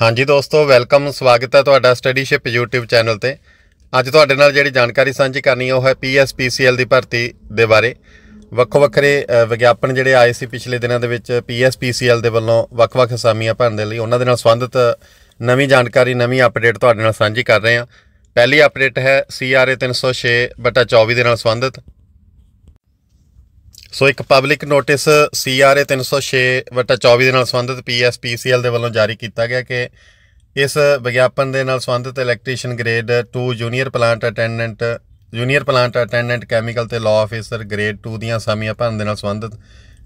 ਹਾਂਜੀ ਦੋਸਤੋ ਵੈਲਕਮ ਸਵਾਗਤ ਹੈ ਤੁਹਾਡਾ ਸਟੱਡੀਸ਼ਿਪ YouTube ਚੈਨਲ ਤੇ ਅੱਜ ਤੁਹਾਡੇ ਨਾਲ ਜਿਹੜੀ ਜਾਣਕਾਰੀ ਸਾਂਝੀ ਕਰਨੀ ਹੈ ਉਹ ਹੈ PSPCL ਦੀ ਭਰਤੀ ਦੇ ਬਾਰੇ ਵੱਖ ਵੱਖਰੇ ਵਿਗਿਆਪਨ ਜਿਹੜੇ ਆਏ ਸੀ ਪਿਛਲੇ ਦਿਨਾਂ ਦੇ ਵਿੱਚ PSPCL ਦੇ ਵੱਲੋਂ ਵੱਖ-ਵੱਖ ਅਸਾਮੀਆਂ ਭਰਨ ਦੇ ਲਈ ਉਹਨਾਂ ਦੇ ਨਾਲ ਸੰਬੰਧਿਤ ਨਵੀਂ ਜਾਣਕਾਰੀ ਨਵੀਂ ਅਪਡੇਟ ਤੁਹਾਡੇ ਨਾਲ ਸਾਂਝੀ ਕਰ ਰਹੇ ਹਾਂ ਪਹਿਲੀ ਅਪਡੇਟ ਹੈ CRA 306/24 ਦੇ ਨਾਲ ਸੰਬੰਧਿਤ ਸੋ ਇੱਕ ਪਬਲਿਕ ਨੋਟਿਸ ਸੀਆਰਏ 306/24 ਦੇ ਨਾਲ ਸੰਬੰਧਿਤ ਪੀਐਸਪੀਸੀਐਲ ਦੇ ਵੱਲੋਂ ਜਾਰੀ ਕੀਤਾ ਗਿਆ ਕਿ ਇਸ ਵਿਗਿਆਪਨ ਦੇ ਨਾਲ ਸੰਬੰਧਿਤ electrician grade 2 junior plant attendant junior plant attendant chemical ਤੇ ਲਾਅ ਆਫੀਸਰ ਗ੍ਰੇਡ 2 ਦੀਆਂ ਸਾਮੀਆਂ ਭਰਨ ਦੇ ਨਾਲ ਸੰਬੰਧਿਤ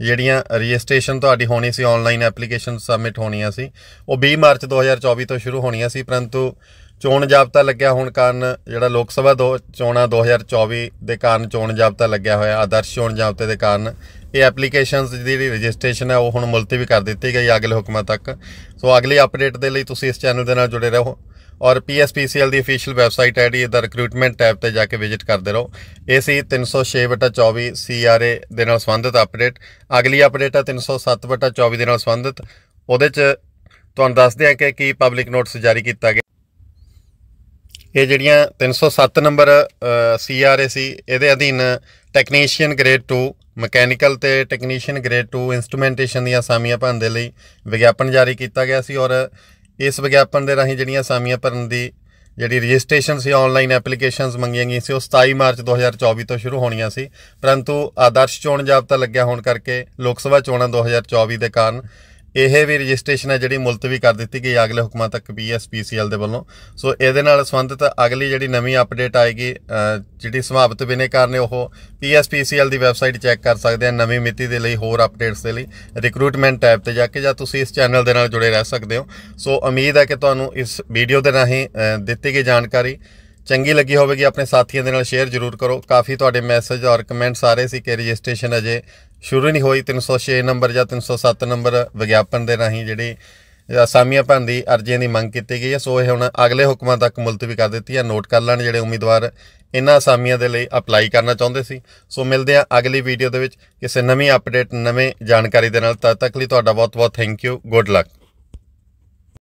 ਜਿਹੜੀਆਂ ਰਜਿਸਟ੍ਰੇਸ਼ਨ ਤੁਹਾਡੀ ਹੋਣੀ ਸੀ ਆਨਲਾਈਨ ਐਪਲੀਕੇਸ਼ਨ ਸਬਮਿਟ ਹੋਣੀਆਂ ਸੀ ਉਹ 20 ਮਾਰਚ 2024 ਤੋਂ ਸ਼ੁਰੂ ਹੋਣੀਆਂ ਸੀ ਪਰੰਤੂ ਚੋਣ ਜਾਬਤਾ ਲੱਗਿਆ ਹੋਣ ਕਾਰਨ ਜਿਹੜਾ ਲੋਕ ਸਭਾ ਦੋ ਚੋਣਾ 2024 ਦੇ ਕਾਰਨ ਚੋਣ ਜਾਬਤਾ ਲੱਗਿਆ ਹੋਇਆ ਆਦਰਸ਼ ਚੋਣ ਜਾਬਤੇ ਦੇ ਕਾਰਨ ਇਹ ਐਪਲੀਕੇਸ਼ਨਸ ਦੀ ਜਿਹੜੀ ਰਜਿਸਟ੍ਰੇਸ਼ਨ ਹੈ ਉਹ ਹੁਣ ਮੁਲਤਵੀ ਵੀ ਕਰ ਦਿੱਤੀ ਗਈ ਅਗਲੇ ਹੁਕਮਾਂ ਤੱਕ ਸੋ ਅਗਲੀ ਅਪਡੇਟ ਦੇ ਲਈ ਤੁਸੀਂ ਇਸ ਚੈਨਲ ਦੇ ਨਾਲ ਜੁੜੇ ਰਹੋ ਔਰ ਪੀਐਸਪੀਸੀਐਲ ਦੀ ਅਫੀਸ਼ੀਅਲ ਵੈਬਸਾਈਟ ਹੈ ਜਿਹੜੀ ਇਹਦਾ ਰਿਕਰੂਟਮੈਂਟ ਟੈਬ ਤੇ ਜਾ ਕੇ ਵਿਜ਼ਿਟ ਕਰਦੇ ਰਹੋ ਇਹ ਸੀ 306/24 ਸੀਆਰਏ ਦੇ ਨਾਲ ਸੰਬੰਧਿਤ ਅਪਡੇਟ ਅਗਲੀ ਅਪਡੇਟ ਹੈ 307/24 ਦੇ ਨਾਲ ਸੰਬੰਧਿਤ ਉਹਦੇ ਚ ਤੁਹਾਨੂੰ ਦੱਸਦੇ ਆ ਕਿ ਕੀ ਪਬਲਿਕ ਨੋਟਿਸ ਜਾਰੀ ਕੀਤਾ ਗਿਆ ਇਹ ਜਿਹੜੀਆਂ 307 ਨੰਬਰ ਸੀਆਰਏ ਸੀ ਇਹਦੇ ਅਧੀਨ ਟੈਕਨੀਸ਼ੀਅਨ ਗ੍ਰੇਡ 2 ਮਕੈਨੀਕਲ ਤੇ ਟੈਕਨੀਸ਼ੀਅਨ ਗ੍ਰੇਡ 2 ਇਨਸਟਰੂਮੈਂਟੇਸ਼ਨ ਦੀਆਂ ਸਾਮੀਆਂ ਭਰਨ ਦੇ ਲਈ ਵਿਗਿਆਪਨ ਜਾਰੀ ਕੀਤਾ ਗਿਆ ਸੀ ਔਰ ਇਸ ਵਿਗਿਆਪਨ ਦੇ ਰਾਹੀਂ ਜਿਹੜੀਆਂ ਸਾਮੀਆਂ ਭਰਨ ਦੀ ਜਿਹੜੀ ਰਜਿਸਟ੍ਰੇਸ਼ਨ ਸੀ ਆਨਲਾਈਨ ਐਪਲੀਕੇਸ਼ਨਸ ਮੰਗੀਆਂ ਗਈਆਂ ਸੀ ਉਹ 27 ਮਾਰਚ 2024 ਤੋਂ ਸ਼ੁਰੂ ਹੋਣੀਆਂ ਸੀ ਪਰੰਤੂ ਆਦਰਸ਼ ਚੋਣ ਜਾਬਤਾ ਲੱਗਿਆ ਹੋਣ ਕਰਕੇ ਲੋਕ ਸਭਾ ਚੋਣਾਂ 2024 ਦੇ ਕਾਰਨ ਇਹ ਵੀ ਰਜਿਸਟ੍ਰੇਸ਼ਨ ਹੈ ਜਿਹੜੀ ਮੁਲਤਵੀ ਕਰ ਦਿੱਤੀ ਗਈ ਅਗਲੇ ਹੁਕਮਾਂ ਤੱਕ ਪੀਐਸਪੀਸੀਐਲ ਦੇ ਵੱਲੋਂ ਸੋ ਇਹਦੇ ਨਾਲ ਸੰਬੰਧਿਤ ਅਗਲੀ ਜਿਹੜੀ ਨਵੀਂ ਅਪਡੇਟ ਆਏਗੀ ਜਿਹੜੀ ਸਮਾਪਤ ਬਿਨੇਕਾਰ ਨੇ ਉਹ ਪੀਐਸਪੀਸੀਐਲ ਦੀ ਵੈਬਸਾਈਟ ਚੈੱਕ ਕਰ ਸਕਦੇ ਆ ਨਵੀਂ ਮਿਤੀ ਦੇ ਲਈ ਹੋਰ ਅਪਡੇਟਸ ਦੇ ਲਈ ਰਿਕਰੂਟਮੈਂਟ ਟੈਬ ਤੇ ਜਾ ਕੇ ਜਾਂ ਤੁਸੀਂ ਇਸ ਚੈਨਲ ਦੇ ਨਾਲ ਜੁੜੇ ਰਹਿ ਸਕਦੇ ਹੋ ਸੋ ਉਮੀਦ ਹੈ ਕਿ ਤੁਹਾਨੂੰ ਇਸ ਵੀਡੀਓ ਦੇ ਰਾਹੀਂ ਦਿੱਤੀ ਗਈ ਜਾਣਕਾਰੀ ਚੰਗੀ ਲੱਗੀ ਹੋਵੇਗੀ ਆਪਣੇ ਸਾਥੀਆਂ ਦੇ ਨਾਲ ਸ਼ੇਅਰ ਜ਼ਰੂਰ ਕਰੋ ਕਾਫੀ ਤੁਹਾਡੇ ਮੈਸੇਜ ਔਰ ਕਮੈਂਟਸ ਆ ਰਹੇ ਸੀ ਕਿ ਰਜਿਸਟ੍ਰੇਸ਼ਨ ਅਜੇ ਸ਼ੁਰੂ ਨਹੀਂ ਹੋਈ 306 ਨੰਬਰ ਜਾਂ 307 ਨੰਬਰ ਵਿਗਿਆਪਨ ਦੇ ਰਾਹੀਂ ਜਿਹੜੀ ਅਸਾਮੀਆਂ ਭੰਦੀ ਦੀ ਅਰਜ਼ੀਆਂ ਦੀ ਮੰਗ ਕੀਤੀ ਗਈ ਹੈ ਸੋ ਇਹ ਹੁਣ ਅਗਲੇ ਹੁਕਮਾਂ ਤੱਕ ਮੁਲਤਵੀ ਕਰ ਦਿੱਤੀ ਹੈ ਨੋਟ ਕਰ ਲੈਣ ਜਿਹੜੇ ਉਮੀਦਵਾਰ ਇਹਨਾਂ ਅਸਾਮੀਆਂ ਦੇ ਲਈ ਅਪਲਾਈ ਕਰਨਾ ਚਾਹੁੰਦੇ ਸੀ ਸੋ ਮਿਲਦੇ ਆ ਅਗਲੀ ਵੀਡੀਓ ਦੇ ਵਿੱਚ ਕਿਸੇ ਨਵੀਂ ਅਪਡੇਟ ਨਵੇਂ ਜਾਣਕਾਰੀ ਦੇ ਨਾਲ ਤਦ ਤੱਕ ਲਈ ਤੁਹਾਡਾ ਬਹੁਤ-ਬਹੁਤ ਥੈਂਕ ਯੂ ਗੁੱਡ ਲੱਕ